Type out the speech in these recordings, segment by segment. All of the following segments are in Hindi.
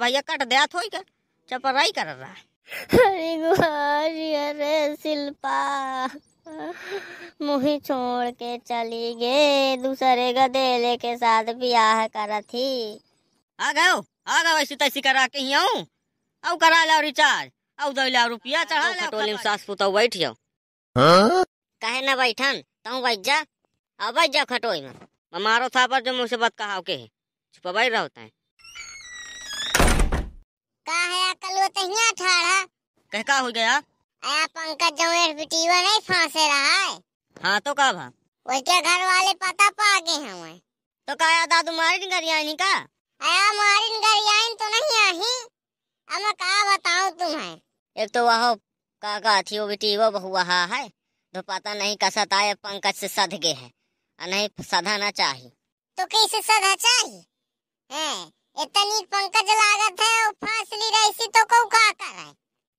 भैया कट दिया थोड़ी कर चपराई कर रहा है अरे शिल्पा मुही छोड़ के चली गए दूसरे गधेले के साथ ब्याह कर थी आ गयो आ गयो ऐसी तैसी करा के ही आऊं अब करा लो रिचार्ज अब दो लाख रुपया चढ़ा लो टोली में सास पुतौ बैठ जाओ हाँ? कहे ना बैठन तू बैठ जा अब बैठ जा खटोई में मारो था पर जो मुझसे बात कहा के छुपा बैठ रहो है का है अकल वो तहिया तो ठाड़ा कह का हो गया आया पंकज जो बेटीवा नहीं फांसे रहा है हाँ तो का भा उसके घर वाले पता पा गए हैं तो कहा दादू मारिन गरियानी का आया मारिन गरियान तो नहीं आही अब मैं का बताऊं तुम्हें एक तो वह काका थी वो बेटी वो बहुआ है तो पता नहीं कसत आए पंकज से सध गए है नहीं सधाना चाहिए तो कैसे सधा चाहिए है इतनी पंकज लागत है फासली रईसी तो को का कर है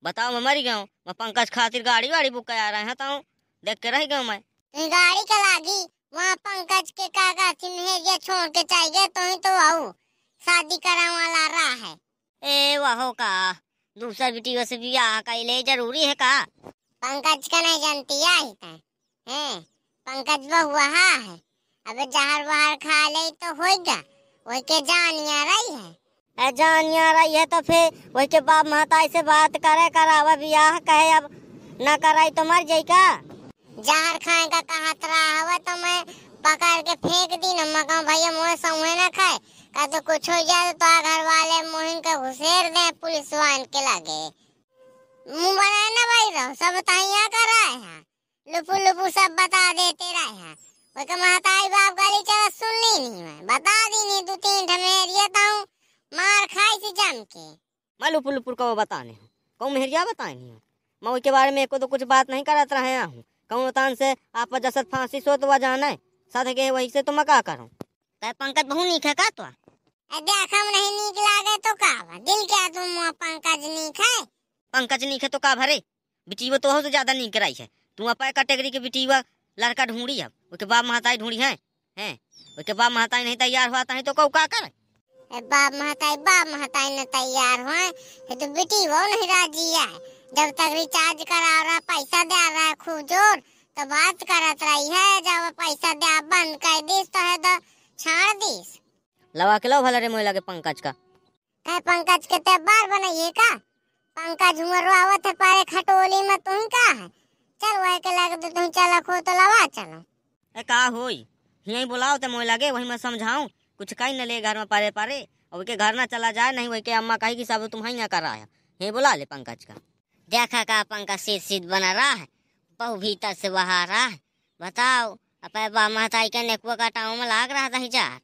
बताओ मैं मरी गयो मैं पंकज खातिर गाड़ी वाड़ी बुक कर आ रहे हैं तो देख के रह गयो मैं तुम गाड़ी का लागी वहाँ पंकज के काका चिन्ह ये छोड़ के चाहिए गए तो ही तो आओ शादी करा वाला रहा है ए वाहो का दूसरा बिटियों से ब्याह का ले जरूरी है का पंकज का नहीं जानती आई है पंकज बहुआ है अब जहर वहर खा ले तो होएगा वही के जान आ रही है जान आ रही है तो फिर वही के बाप माता से बात करे करावा ब्याह कहे अब न कराई तो मर जाये का जहर खाए का कहा तो तरा तो मैं पकड़ के फेंक दी न मका भैया मुँह समूह न खाए का तो कुछ हो जाए तो, तो घर वाले मोहिन के घुसेर दे पुलिस वाहन के लगे मुंह बनाए ना भाई रहो सब बताइया कर रहे हैं लुपू लुपू सब बता देते रहे हैं वही महाताई बाप नहीं मैं बता दी नहीं तू तो तीन ठमेरिया ताऊ तो मार खाई से जम के मैं लुपुर लुपुर को बताने हूँ कहूँ मेहरिया नहीं हूँ मैं उसके बारे में को तो कुछ बात नहीं करत रहे हूँ कहूँ तान से आप जसत फांसी सो तो जाना है साथ के वही से तो मैं तो का करूँ कह पंकज बहु नहीं खा तो देखम नहीं नीक लागे तो का दिल क्या तुम पंकज नहीं खाए पंकज नहीं खे तो का भरे बिटी वो तो हो से ज्यादा नीक कराई है तू अपा कैटेगरी के बिटीवा लड़का ढूंढी अब उसके बाप महाताई ढूंढी है हैं उसके तो बाप महाताई नहीं तैयार हुआ तो कहू का कर बाप महाताई बाप महाताई न तैयार हुआ तो बेटी वो नहीं राजी है जब तक रिचार्ज करा रहा पैसा दे रहा है खूब जोर तो बात करत रही है जब पैसा दे बंद कर दीस तो है तो छाड़ दीस लवा के लो भले रे मोई के पंकज का तो है पंकज के ते तो बार बनाइए का पंकज हुमर आवत है पारे खटोली में तुम का है चल वही के लग दे तुम चला खो तो लवा चलो ए का होई यहीं बुलाओ तो मोह लगे वही मैं समझाऊँ कुछ कहीं न ले घर में पारे पारे और के घर ना चला जाए नहीं वही के अम्मा कही कि सब तुम ही कर रहा है यही बुला ले पंकज का देखा का पंकज सीध सीध बना रहा है बहु भीतर से बहा रहा है बताओ अपने बा महताई के नेकुआ का टाँव में लाग रहा था हिजार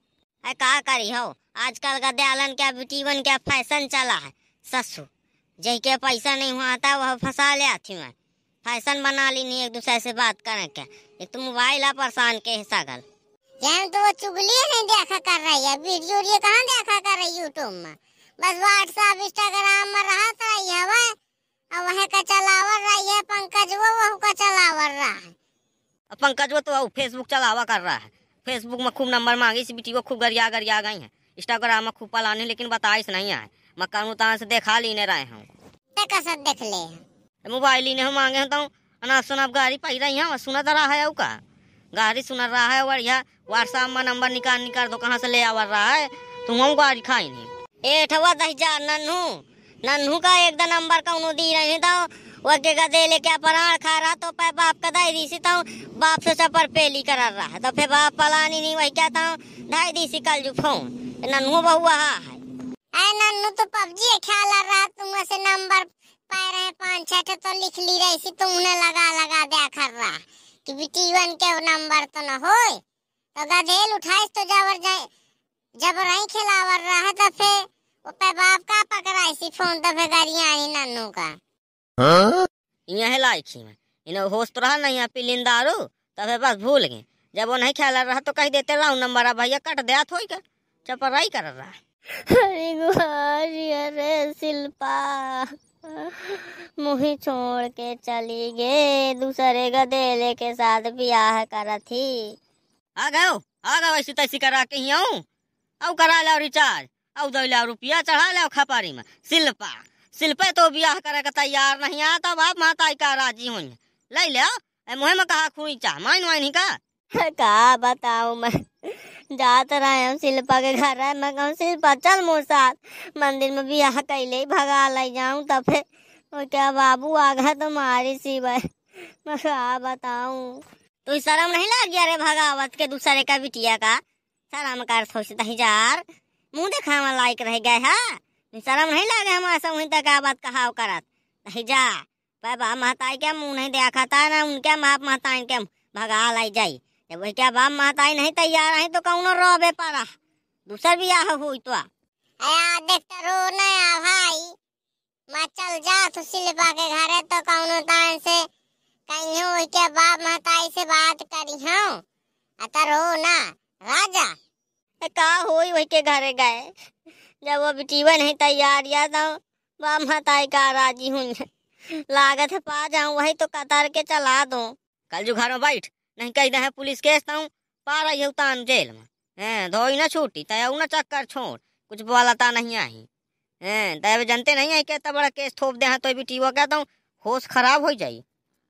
अरे कहा करी हो आजकल का दयालन क्या बन क्या फैशन चला है ससुर जैके के पैसा नहीं हुआ था वह फंसा ले आती मैं फैशन बना ली नहीं एक दूसरे से बात करें क्या एक तो मोबाइल परेशान के हिस्सा गल यार तो वो चुगली नहीं देखा कर रही है वीडियो ये कहाँ देखा कर रही यूट्यूब में बस व्हाट्सएप इंस्टाग्राम में रहत रही है वह और वह का चलावर रही है पंकज वो वह का चलावर रहा है पंकज वो तो वो फेसबुक चलावा कर रहा है फेसबुक में खूब नंबर मांगी इस बिटी को खूब गरिया गरिया गई है इंस्टाग्राम में खूब पलाने लेकिन बताइस नहीं आए मकान उतान से देखा ली नहीं रहे हूँ देख ले मोबाइल ही नहीं मांगे तो अनाप सुनाप गाड़ी पाई रही तो है सुना दरा है का गाड़ी सुनर रहा है और यह व्हाट्सएप में नंबर निकाल निकाल दो कहाँ से ले आवर रहा है तुम हम गाड़ी खाई नहीं एठवा दहजा नन्हू नन्हू का एक दा नंबर का उन्होंने दी रहे था तो, वो के गदे लेके पराड़ खा रहा तो पे बाप का दाई दीसी था तो, बाप से सफर पेली कर रहा है तो फिर बाप पलानी नहीं वही क्या था ढाई दीसी कल जो फोन नन्हू बहुआ हा है अरे नन्हू तो पबजी खेला रहा तुम से नंबर पाए रहे पाँच छह तो लिख ली रही तुमने लगा लगा दिया कर रहा कि वन के नंबर तो न होए तो गधेल उठाइस तो जावर जाए जब रही खिलावर रहा दफे वो पे बाप का पकड़ा इसी फोन दफे तो गरिया हाँ? ही नन्नू का हां इया है लाइकी में इने होश तो रहा नहीं अपी लिंदारू तबे तो बस भूल गए जब वो नहीं ख्याल रहा तो कह देते रहा नंबर भैया कट दिया थोई कर चपराई कर रहा अरे शिल्पा मुही छोड़ के चली गए दूसरे गधेले के साथ ब्याह करा थी आ गयो आ गयो ऐसी तैसी करा के ही आऊं करा लो रिचार्ज अब दो लाओ रुपया चढ़ा लो खपारी में शिल्पा शिल्पे तो ब्याह करे का तैयार नहीं आ आता बाप माता का राजी हो ले लिया मुहे में कहा खुई चाह माइन माइन का का बताऊ मैं जात रहे हम शिल्पा के घर है मैं कहूँ शिल्पा चल मोर साथ मंदिर में ब्याह कैले भगा ले जाऊं तब और क्या बाबू आ गया तुम्हारी तो सी भाई मैं क्या हाँ, बताऊं तो शर्म नहीं लग गया रे भगावत के दूसरे का बिटिया का शर्म कर सोचता ही जार मुंह देखा हमारा लाइक रह गए है हाँ? शर्म तो नहीं लग गया ऐसा वहीं तक बात कहा करत नहीं जा बाप महताई क्या मुंह नहीं देखा था ना उनके बाप महताई के भगा लाई जाई जब वही क्या बाप महताई नहीं तैयार है तो कौन रोबे पड़ा दूसर भी आह हुई तो देखता तो रो नया भाई मैं चल जा सुशील बा के घर है तो कौनो तान से कहीं के बाप महताई से बात करी हूँ अतर हो ना राजा का होई के घर गए जब वो बिटीवा नहीं तैयार या तो बाप महताई का राजी हूँ लागत है पा जाऊँ वही तो कतार के चला दो कल जो घर में बैठ नहीं कही दे पुलिस केस तो पा रही हूँ तान जेल में धोई ना छूटी तय ना चक्कर छोड़ कुछ बोला नहीं आई हैं तब जानते नहीं है कि इतना बड़ा केस थोप दे तो भी टीवा कहता हूँ होश खराब हो जाए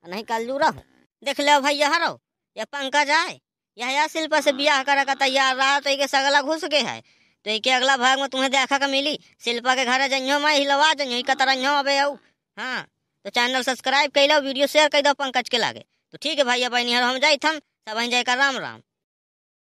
नहीं कल जू रहो देख लो भाई यहाँ रहो या पंकज आए यहाँ या शिल्पा से ब्याह करा का तैयार रहा तो एक सगला घुस गए है तो एक अगला भाग में तुम्हें देखा का मिली शिल्पा के घर जइयो मैं हिलवा जइयो कतरइयो अबे आओ हाँ तो चैनल सब्सक्राइब कर लो वीडियो शेयर कर दो पंकज के लागे तो ठीक है भैया बहनी हम जाए थम सब जाए का राम राम